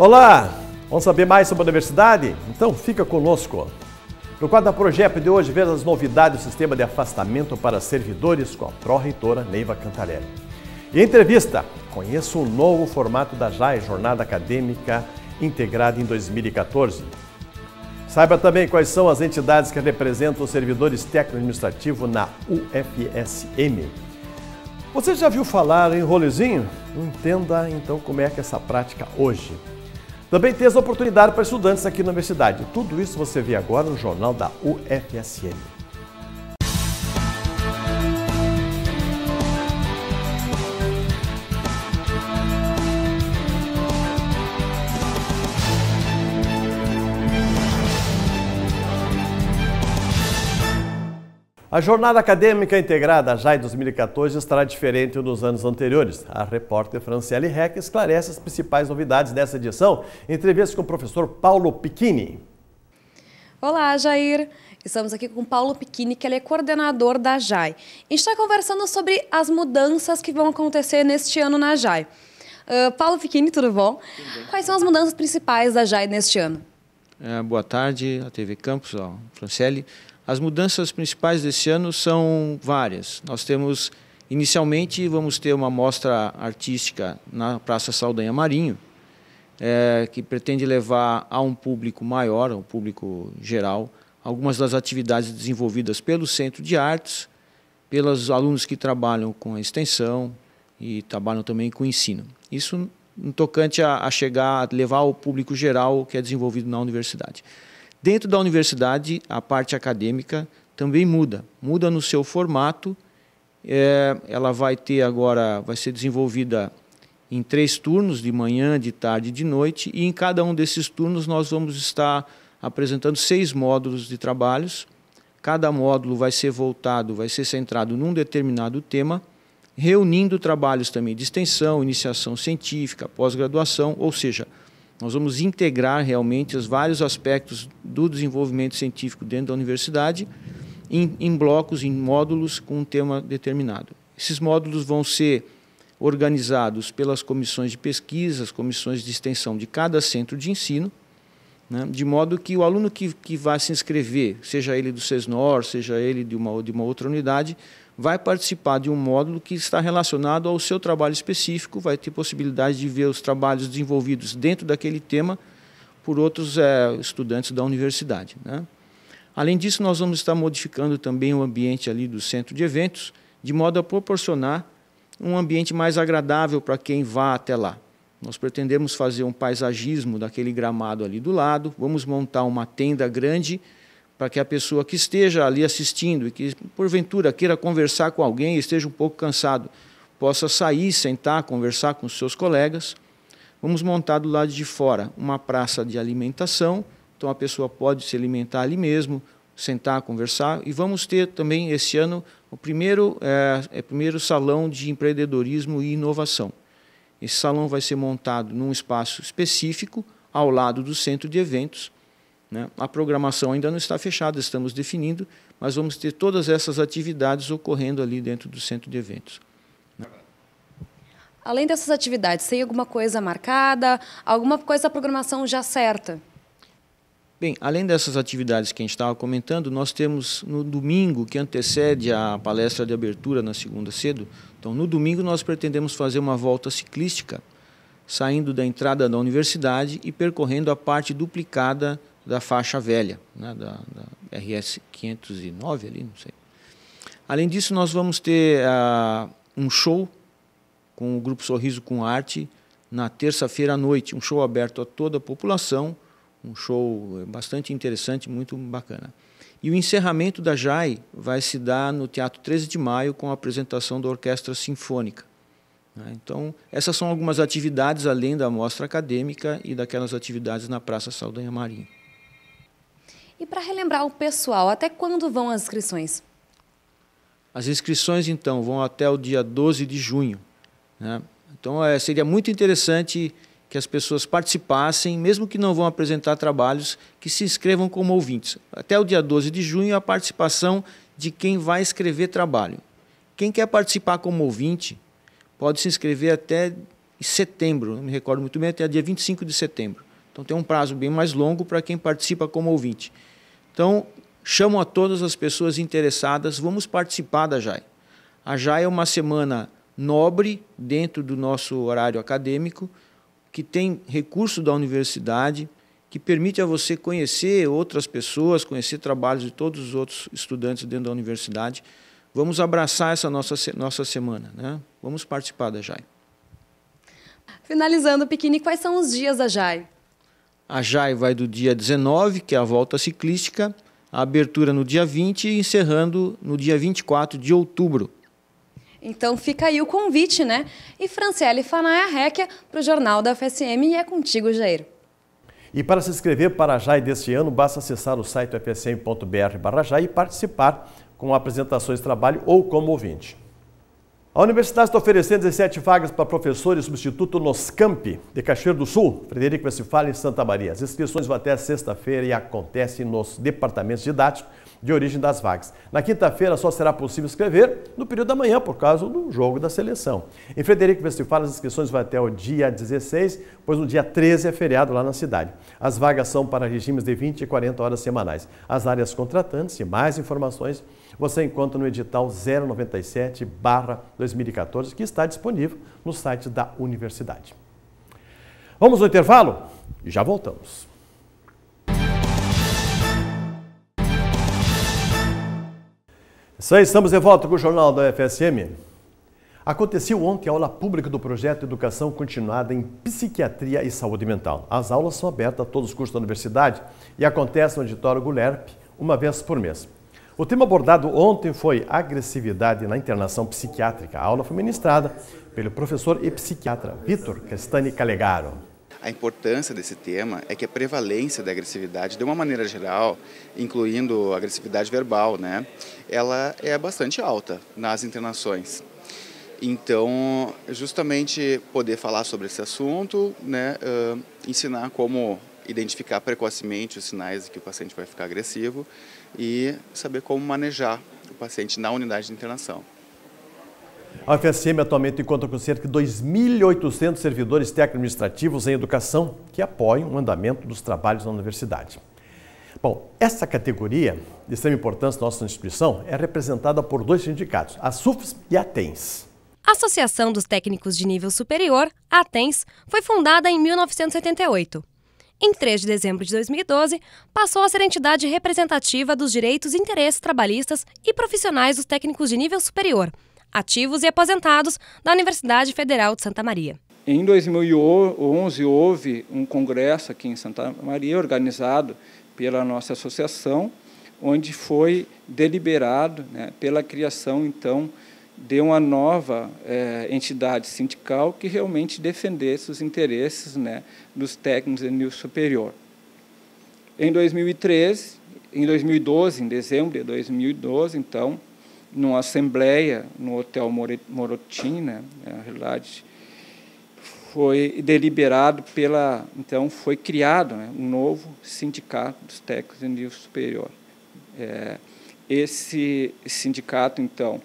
Olá! Vamos saber mais sobre a universidade? Então fica conosco. No quadro da Projeto de hoje, vê as novidades do sistema de afastamento para servidores com a pró-reitora Neiva Cantarelli. E entrevista, conheça o novo formato da JAE, Jornada Acadêmica Integrada em 2014. Saiba também quais são as entidades que representam os servidores técnico administrativo na UFSM. Você já viu falar em rolezinho? Entenda então como é que é essa prática hoje. Também temos oportunidade para estudantes aqui na universidade. Tudo isso você vê agora no Jornal da UFSM. A Jornada Acadêmica Integrada JAI 2014 estará diferente dos anos anteriores. A repórter Franciele Reck esclarece as principais novidades dessa edição entrevista com o professor Paulo Piquini. Olá, Jair! Estamos aqui com Paulo Piquini, que ele é coordenador da JAI. A gente está conversando sobre as mudanças que vão acontecer neste ano na JAI. Uh, ah, Paulo Piquini, tudo bom? Quais são as mudanças principais da JAI neste ano? É, boa tarde, a TV Campos, ó, Franciele. As mudanças principais desse ano são várias. Nós temos, inicialmente, vamos ter uma mostra artística na Praça Saldanha Marinho, é, que pretende levar a um público maior, ao público geral, algumas das atividades desenvolvidas pelo Centro de Artes, pelos alunos que trabalham com a extensão e trabalham também com o ensino. Isso no tocante a, a chegar, a levar ao público geral que é desenvolvido na universidade. Dentro da universidade, a parte acadêmica também muda, muda no seu formato. É, ela vai ter agora, vai ser desenvolvida em três turnos, de manhã, de tarde e de noite, e em cada um desses turnos nós vamos estar apresentando seis módulos de trabalhos. Cada módulo vai ser voltado, vai ser centrado num determinado tema, reunindo trabalhos também de extensão, iniciação científica, pós-graduação, ou seja, nós vamos integrar realmente os vários aspectos do desenvolvimento científico dentro da universidade em, em blocos, em módulos com um tema determinado. Esses módulos vão ser organizados pelas comissões de pesquisas, comissões de extensão de cada centro de ensino, né, de modo que o aluno que, que vai se inscrever, seja ele do SESNOR, seja ele de uma, de uma outra unidade, vai participar de um módulo que está relacionado ao seu trabalho específico, vai ter possibilidade de ver os trabalhos desenvolvidos dentro daquele tema por outros é, estudantes da universidade. Né? Além disso, nós vamos estar modificando também o ambiente ali do centro de eventos, de modo a proporcionar um ambiente mais agradável para quem vá até lá. Nós pretendemos fazer um paisagismo daquele gramado ali do lado, vamos montar uma tenda grande para que a pessoa que esteja ali assistindo e que, porventura, queira conversar com alguém esteja um pouco cansado, possa sair, sentar, conversar com seus colegas. Vamos montar do lado de fora uma praça de alimentação, então a pessoa pode se alimentar ali mesmo, sentar, conversar. E vamos ter também, esse ano, o primeiro, é, é, primeiro salão de empreendedorismo e inovação. Esse salão vai ser montado num espaço específico, ao lado do centro de eventos, né? A programação ainda não está fechada, estamos definindo, mas vamos ter todas essas atividades ocorrendo ali dentro do centro de eventos. Além dessas atividades, tem alguma coisa marcada, alguma coisa da programação já certa? Bem, além dessas atividades que a gente estava comentando, nós temos no domingo, que antecede a palestra de abertura na segunda cedo, então no domingo nós pretendemos fazer uma volta ciclística, saindo da entrada da universidade e percorrendo a parte duplicada da faixa velha, né, da, da, RS 509 ali, não sei. Além disso, nós vamos ter uh, um show com o Grupo Sorriso com Arte na terça-feira à noite, um show aberto a toda a população, um show bastante interessante, muito bacana. E o encerramento da JAI vai se dar no Teatro 13 de Maio com a apresentação da Orquestra Sinfônica. Né. Então, essas são algumas atividades além da mostra acadêmica e daquelas atividades na Praça Saldanha Marinho. E para relembrar o pessoal, até quando vão as inscrições? As inscrições, então, vão até o dia 12 de junho. Né? Então, é, seria muito interessante que as pessoas participassem, mesmo que não vão apresentar trabalhos, que se inscrevam como ouvintes. Até o dia 12 de junho, a participação de quem vai escrever trabalho. Quem quer participar como ouvinte pode se inscrever até setembro, não me recordo muito bem, até dia 25 de setembro. Então tem um prazo bem mais longo para quem participa como ouvinte. Então, chamo a todas as pessoas interessadas, vamos participar da JAI. A JAI é uma semana nobre dentro do nosso horário acadêmico, que tem recurso da universidade, que permite a você conhecer outras pessoas, conhecer trabalhos de todos os outros estudantes dentro da universidade. Vamos abraçar essa nossa, nossa semana, né? Vamos participar da JAI. Finalizando, Piquini, quais são os dias da JAI? A JAI vai do dia 19, que é a volta ciclística, a abertura no dia 20 e encerrando no dia 24 de outubro. Então fica aí o convite, né? E Franciele Fanaia Requia para o Jornal da FSM e é contigo, Jair. E para se inscrever para a JAI deste ano, basta acessar o site fsm.br/jai e participar com apresentações de trabalho ou como ouvinte. A universidade está oferecendo 17 vagas para professores substituto nos campi de Cachoeiro do Sul, Frederico Westphalen em Santa Maria. As inscrições vão até sexta-feira e acontecem nos departamentos didáticos de origem das vagas. Na quinta-feira só será possível escrever no período da manhã, por causa do jogo da seleção. Em Frederico Westphal, as inscrições vão até o dia 16, pois no dia 13 é feriado lá na cidade. As vagas são para regimes de 20 e 40 horas semanais. As áreas contratantes e mais informações você encontra no edital 097-2014, que está disponível no site da universidade. Vamos ao intervalo? Já voltamos. É isso aí, estamos de volta com o Jornal da FSM. Aconteceu ontem a aula pública do projeto Educação Continuada em Psiquiatria e Saúde Mental. As aulas são abertas a todos os cursos da universidade e acontecem no auditório Gulerp uma vez por mês. O tema abordado ontem foi agressividade na internação psiquiátrica. A aula foi ministrada pelo professor e psiquiatra Vitor Cristani Calegaro. A importância desse tema é que a prevalência da agressividade, de uma maneira geral, incluindo agressividade verbal, né, ela é bastante alta nas internações. Então, justamente poder falar sobre esse assunto, né, uh, ensinar como identificar precocemente os sinais de que o paciente vai ficar agressivo e saber como manejar o paciente na unidade de internação. A UFSM atualmente encontra com cerca de 2.800 servidores técnico-administrativos em educação que apoiam o andamento dos trabalhos na universidade. Bom, essa categoria de extrema importância da nossa instituição é representada por dois sindicatos, a SUFES e a TENS. A Associação dos Técnicos de Nível Superior, a TENS, foi fundada em 1978. Em 3 de dezembro de 2012, passou a ser a entidade representativa dos direitos e interesses trabalhistas e profissionais dos técnicos de nível superior – ativos e aposentados da Universidade Federal de Santa Maria. Em 2011 houve um congresso aqui em Santa Maria organizado pela nossa associação, onde foi deliberado né, pela criação então de uma nova eh, entidade sindical que realmente defendesse os interesses né, dos técnicos de nível superior. Em 2013, em 2012, em dezembro de 2012, então, numa assembleia no Hotel Morotina, né, é na realidade, foi deliberado pela, então foi criado né, um novo sindicato dos técnicos de nível superior. É, esse sindicato, então,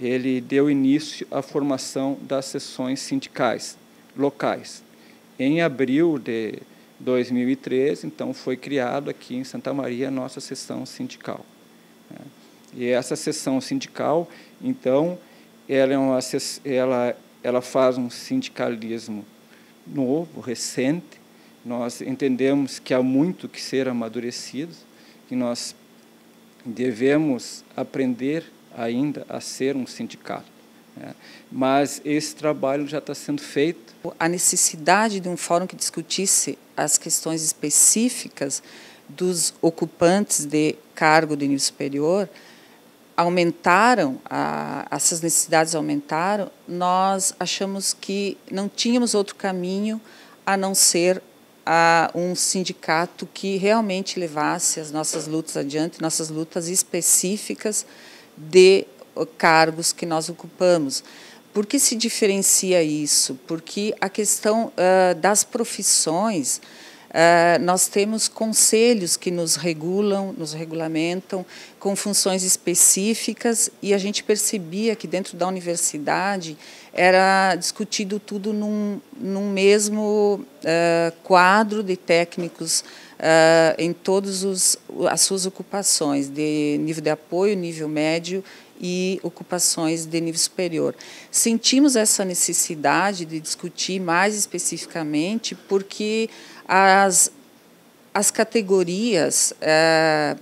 ele deu início à formação das sessões sindicais locais. Em abril de 2013, então, foi criado aqui em Santa Maria a nossa sessão sindical. Né. E é essa sessão sindical, então, ela, é uma, ela, ela faz um sindicalismo novo, recente. Nós entendemos que há muito que ser amadurecido, que nós devemos aprender ainda a ser um sindicato. Né. Mas esse trabalho já está sendo feito. A necessidade de um fórum que discutisse as questões específicas dos ocupantes de cargo de nível superior aumentaram, a, essas necessidades aumentaram, nós achamos que não tínhamos outro caminho a não ser a um sindicato que realmente levasse as nossas lutas adiante, nossas lutas específicas de cargos que nós ocupamos. Por que se diferencia isso? Porque a questão uh, das profissões ah, nós temos conselhos que nos regulam, nos regulamentam, com funções específicas, e a gente percebia que dentro da universidade era discutido tudo num, num mesmo uh, quadro de técnicos uh, em todas as suas ocupações, de nível de apoio, nível médio e ocupações de nível superior. Sentimos essa necessidade de discutir mais especificamente porque as, as categorias é,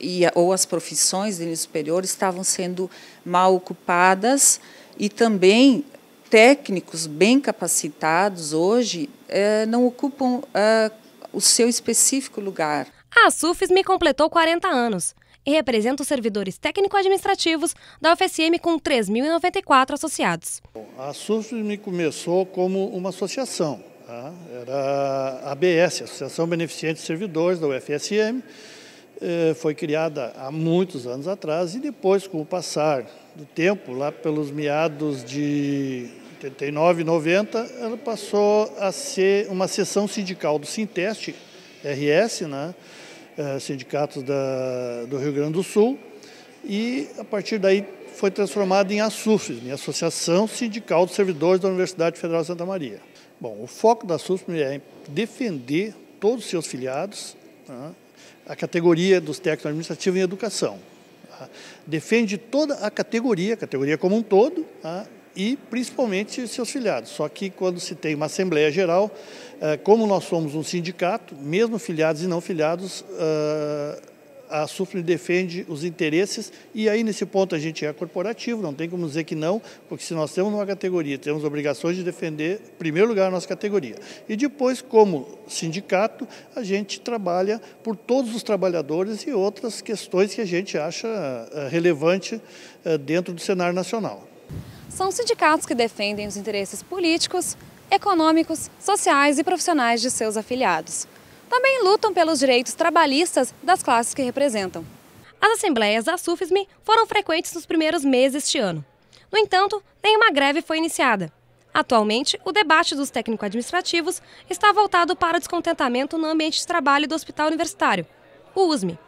e, ou as profissões de nível superior estavam sendo mal ocupadas e também técnicos bem capacitados hoje é, não ocupam é, o seu específico lugar. A me completou 40 anos e representa os servidores técnico-administrativos da UFSM com 3.094 associados. A me começou como uma associação Tá? Era a ABS, Associação Beneficiente de Servidores da UFSM, eh, foi criada há muitos anos atrás e depois, com o passar do tempo, lá pelos meados de 89, 90, ela passou a ser uma seção sindical do Sinteste, RS, né? Eh, sindicatos da, do Rio Grande do Sul, e a partir daí foi transformada em ASUFES, em Associação Sindical dos Servidores da Universidade Federal de Santa Maria. Bom, o foco da SUSP é defender todos os seus filiados, né, a categoria dos técnicos administrativos em educação. Tá? Defende toda a categoria, a categoria como um todo, tá? e principalmente seus filiados. Só que quando se tem uma Assembleia Geral, eh, como nós somos um sindicato, mesmo filiados e não filiados, eh, a SUFRE defende os interesses e aí nesse ponto a gente é corporativo, não tem como dizer que não, porque se nós temos uma categoria, temos obrigações de defender, em primeiro lugar, a nossa categoria. E depois, como sindicato, a gente trabalha por todos os trabalhadores e outras questões que a gente acha eh, relevante eh, dentro do cenário nacional. São sindicatos que defendem os interesses políticos, econômicos, sociais e profissionais de seus afiliados também lutam pelos direitos trabalhistas das classes que representam. As assembleias da SUFSM foram frequentes nos primeiros meses deste ano. No entanto, nenhuma greve foi iniciada. Atualmente, o debate dos técnico-administrativos está voltado para o descontentamento no ambiente de trabalho do Hospital Universitário, o USME.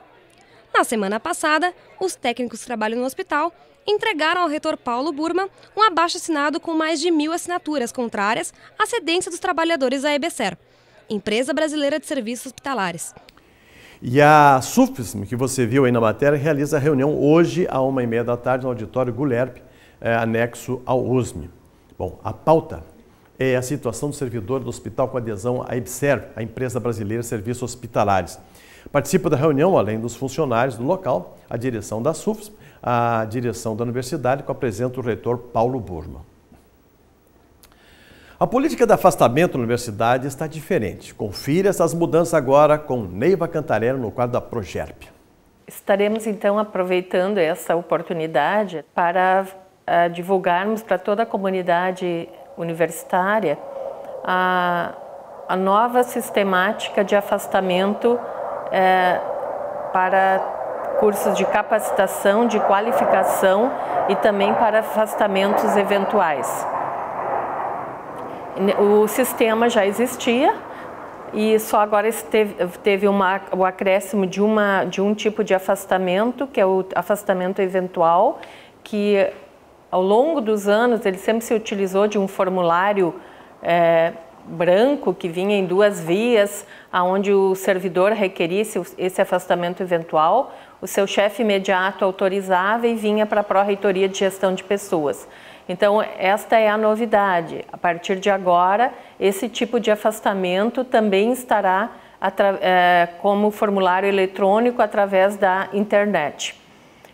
Na semana passada, os técnicos que trabalham no hospital entregaram ao reitor Paulo Burma um abaixo-assinado com mais de mil assinaturas contrárias à cedência dos trabalhadores à EBSER, Empresa Brasileira de Serviços Hospitalares. E a SUFSM, que você viu aí na matéria, realiza a reunião hoje, à uma e meia da tarde, no auditório Gulerp, eh, anexo ao USM. Bom, a pauta é a situação do servidor do hospital com adesão à IBSERV, a Empresa Brasileira de Serviços Hospitalares. Participa da reunião, além dos funcionários do local, a direção da SUFSM, a direção da universidade, com a presença o reitor Paulo Burma. A política de afastamento na universidade está diferente. Confira essas mudanças agora com Neiva Cantareno no quadro da Progerp. Estaremos então aproveitando essa oportunidade para uh, divulgarmos para toda a comunidade universitária a, a nova sistemática de afastamento uh, para cursos de capacitação, de qualificação e também para afastamentos eventuais. O sistema já existia e só agora teve, teve uma, o acréscimo de, uma, de um tipo de afastamento, que é o afastamento eventual, que ao longo dos anos ele sempre se utilizou de um formulário é, branco que vinha em duas vias, aonde o servidor requerisse esse afastamento eventual, o seu chefe imediato autorizava e vinha para a pró-reitoria de gestão de pessoas. Então, esta é a novidade. A partir de agora, esse tipo de afastamento também estará é, como formulário eletrônico através da internet.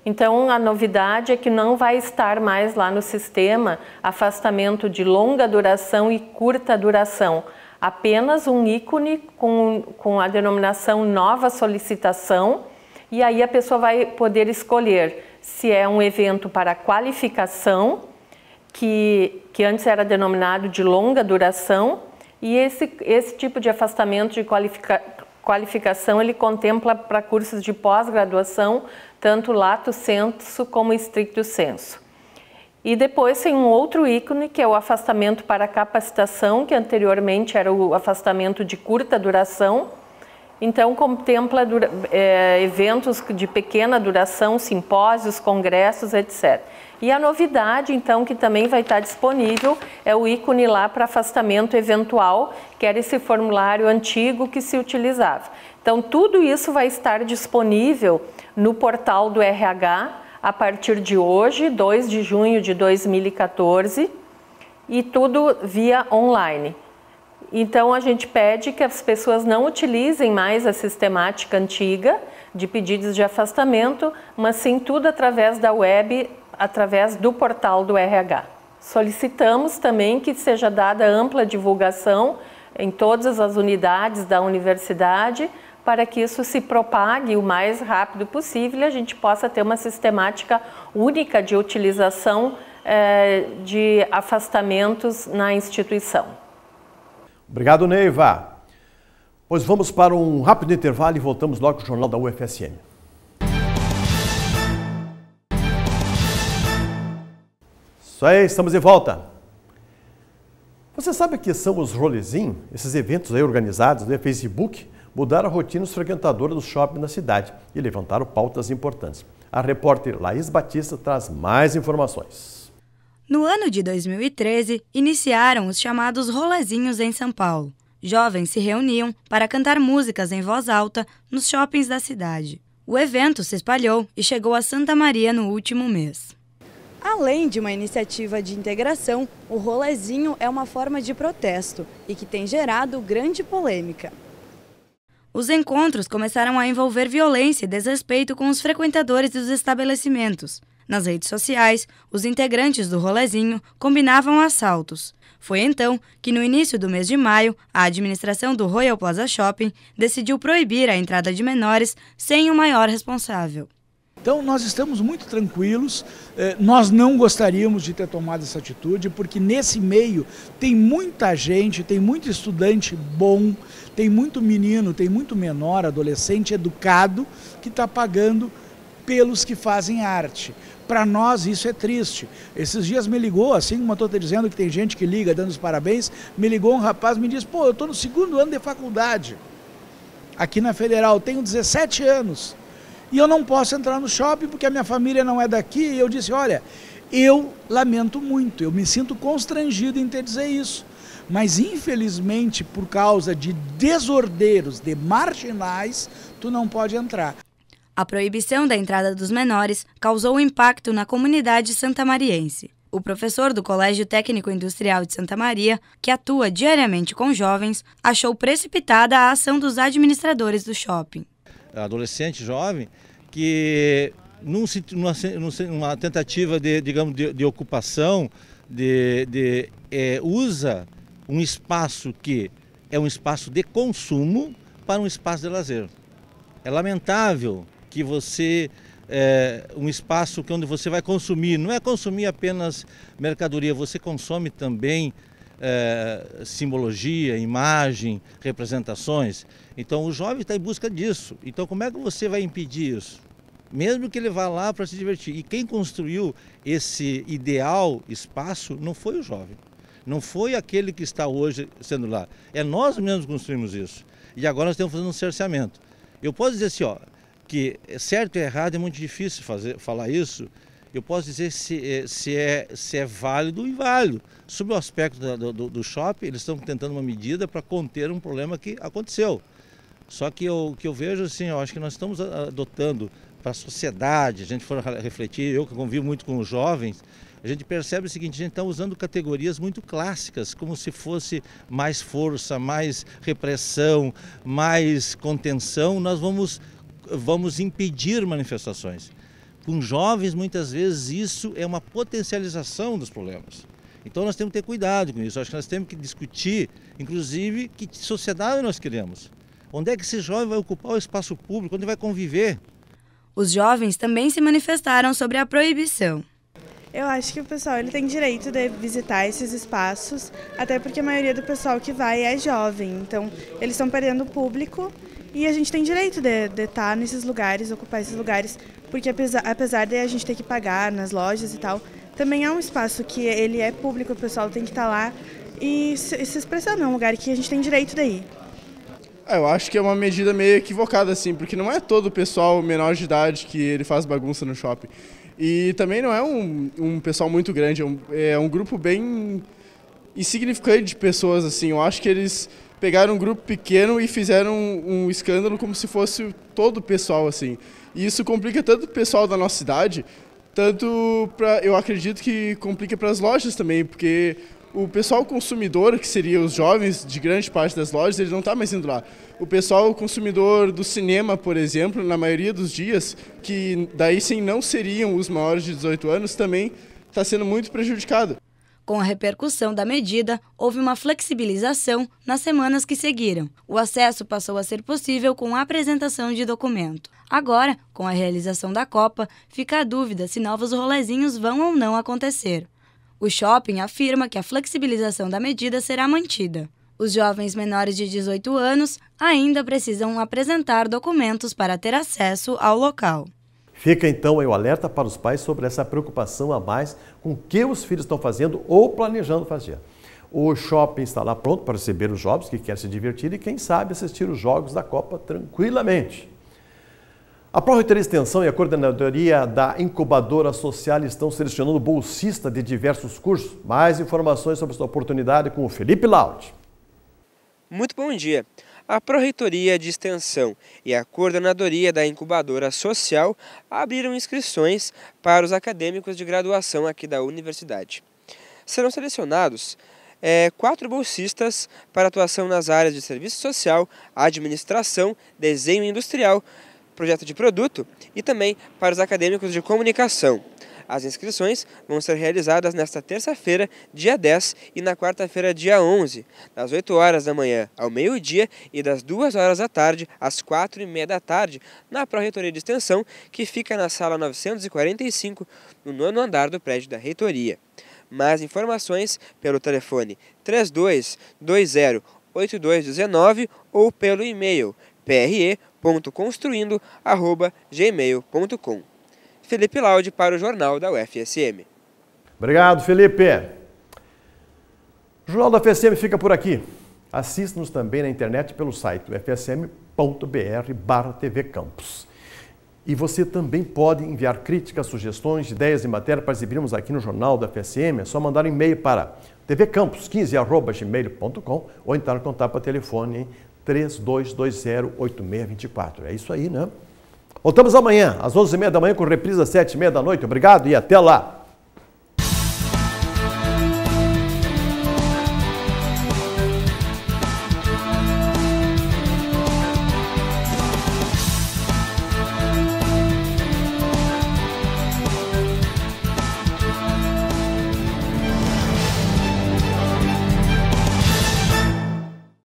Então, a novidade é que não vai estar mais lá no sistema afastamento de longa duração e curta duração, apenas um ícone com, com a denominação nova solicitação, e aí a pessoa vai poder escolher se é um evento para qualificação que, que antes era denominado de longa duração, e esse, esse tipo de afastamento de qualifica, qualificação ele contempla para cursos de pós-graduação, tanto lato senso como estricto senso. E depois tem um outro ícone, que é o afastamento para capacitação, que anteriormente era o afastamento de curta duração. Então, contempla é, eventos de pequena duração, simpósios, congressos, etc. E a novidade, então, que também vai estar disponível é o ícone lá para afastamento eventual, que era esse formulário antigo que se utilizava. Então, tudo isso vai estar disponível no portal do RH a partir de hoje, 2 de junho de 2014, e tudo via online. Então a gente pede que as pessoas não utilizem mais a sistemática antiga de pedidos de afastamento, mas sim tudo através da web através do portal do RH. Solicitamos também que seja dada ampla divulgação em todas as unidades da universidade para que isso se propague o mais rápido possível e a gente possa ter uma sistemática única de utilização eh, de afastamentos na instituição. Obrigado, Neiva. Pois vamos para um rápido intervalo e voltamos logo com o Jornal da UFSM. Isso aí, estamos de volta. Você sabe que são os rolezinhos, esses eventos aí organizados no né? Facebook, mudaram a rotina dos frequentadores do shopping na cidade e levantaram pautas importantes. A repórter Laís Batista traz mais informações. No ano de 2013, iniciaram os chamados rolezinhos em São Paulo. Jovens se reuniam para cantar músicas em voz alta nos shoppings da cidade. O evento se espalhou e chegou a Santa Maria no último mês. Além de uma iniciativa de integração, o rolezinho é uma forma de protesto e que tem gerado grande polêmica. Os encontros começaram a envolver violência e desrespeito com os frequentadores dos estabelecimentos. Nas redes sociais, os integrantes do rolezinho combinavam assaltos. Foi então que, no início do mês de maio, a administração do Royal Plaza Shopping decidiu proibir a entrada de menores sem o maior responsável. Então nós estamos muito tranquilos, eh, nós não gostaríamos de ter tomado essa atitude, porque nesse meio tem muita gente, tem muito estudante bom, tem muito menino, tem muito menor, adolescente educado, que está pagando pelos que fazem arte. Para nós isso é triste. Esses dias me ligou, assim como eu estou dizendo que tem gente que liga dando os parabéns, me ligou um rapaz me disse, pô, eu estou no segundo ano de faculdade, aqui na Federal, tenho 17 anos e eu não posso entrar no shopping porque a minha família não é daqui. E eu disse: olha, eu lamento muito, eu me sinto constrangido em ter dizer isso. Mas infelizmente, por causa de desordeiros, de marginais, tu não pode entrar. A proibição da entrada dos menores causou impacto na comunidade santamariense. O professor do Colégio Técnico Industrial de Santa Maria, que atua diariamente com jovens, achou precipitada a ação dos administradores do shopping adolescente, jovem, que num, numa, tentativa de, digamos, de, de ocupação, de, de é, usa um espaço que é um espaço de consumo para um espaço de lazer. É lamentável que você é, um espaço que onde você vai consumir, não é consumir apenas mercadoria, você consome também é, simbologia, imagem, representações. Então o jovem está em busca disso. Então como é que você vai impedir isso? Mesmo que ele vá lá para se divertir. E quem construiu esse ideal espaço não foi o jovem. Não foi aquele que está hoje sendo lá. É nós mesmos que construímos isso. E agora nós estamos fazendo um cerceamento. Eu posso dizer assim, ó, que certo e errado é muito difícil fazer, falar isso. Eu posso dizer se, eh, se, é, se é válido e inválido. Sobre o aspecto do, do, do shopping, eles estão tentando uma medida para conter um problema que aconteceu. Só que o que eu vejo, assim, eu acho que nós estamos adotando para a sociedade, a gente for refletir, eu que convivo muito com os jovens, a gente percebe o seguinte, a gente está usando categorias muito clássicas, como se fosse mais força, mais repressão, mais contenção, nós vamos, vamos impedir manifestações. Com jovens, muitas vezes, isso é uma potencialização dos problemas. Então nós temos que ter cuidado com isso, acho que nós temos que discutir, inclusive, que sociedade nós queremos. Onde é que esse jovem vai ocupar o espaço público? Onde vai conviver? Os jovens também se manifestaram sobre a proibição. Eu acho que o pessoal ele tem direito de visitar esses espaços, até porque a maioria do pessoal que vai é jovem, então eles estão perdendo o público e a gente tem direito de, de estar nesses lugares, ocupar esses lugares, porque apesar, apesar de a gente ter que pagar nas lojas e tal, também é um espaço que ele é público, o pessoal tem que estar lá e se, se expressar, não é um lugar que a gente tem direito de ir. É, eu acho que é uma medida meio equivocada, assim, porque não é todo o pessoal menor de idade que ele faz bagunça no shopping. E também não é um, um pessoal muito grande, é um, é um grupo bem insignificante de pessoas, assim. Eu acho que eles pegaram um grupo pequeno e fizeram um, um escândalo como se fosse todo o pessoal, assim. E isso complica tanto o pessoal da nossa cidade, tanto para eu acredito que complica para as lojas também, porque o pessoal consumidor, que seria os jovens de grande parte das lojas, ele não está mais indo lá. O pessoal consumidor do cinema, por exemplo, na maioria dos dias, que daí sim não seriam os maiores de 18 anos, também está sendo muito prejudicado. Com a repercussão da medida, houve uma flexibilização nas semanas que seguiram. O acesso passou a ser possível com a apresentação de documento. Agora, com a realização da Copa, fica a dúvida se novos rolezinhos vão ou não acontecer. O shopping afirma que a flexibilização da medida será mantida. Os jovens menores de 18 anos ainda precisam apresentar documentos para ter acesso ao local. Fica então aí o alerta para os pais sobre essa preocupação a mais com o que os filhos estão fazendo ou planejando fazer. O shopping está lá pronto para receber os jovens que querem se divertir e, quem sabe, assistir os jogos da Copa tranquilamente. A Pró-Reitoria Extensão e a Coordenadoria da Incubadora Social estão selecionando bolsista de diversos cursos. Mais informações sobre essa oportunidade com o Felipe Laud. Muito bom dia. A Pró-Reitoria de Extensão e a Coordenadoria da Incubadora Social abriram inscrições para os acadêmicos de graduação aqui da universidade. Serão selecionados é, quatro bolsistas para atuação nas áreas de serviço social, administração, desenho industrial, projeto de produto e também para os acadêmicos de comunicação. As inscrições vão ser realizadas nesta terça-feira, dia 10, e na quarta-feira, dia 11, das 8 horas da manhã ao meio-dia e das 2 horas da tarde às 4 e meia da tarde, na Pró-Reitoria de Extensão, que fica na sala 945, no nono andar do prédio da reitoria. Mais informações pelo telefone 3220 8219 ou pelo e-mail pre felipe.construindo.gmail.com. Felipe Laude para o Jornal da UFSM. Obrigado, Felipe. O Jornal da UFSM fica por aqui. Assista-nos também na internet pelo site ufsm.br TV E você também pode enviar críticas, sugestões, ideias e matéria para exibirmos aqui no Jornal da FSM. É só mandar um e-mail para tvcampus15.gmail.com ou entrar em contato para telefone 3220-8624. É isso aí, né? Voltamos amanhã, às 11h30 da manhã, com reprisa às 7h30 da noite. Obrigado e até lá!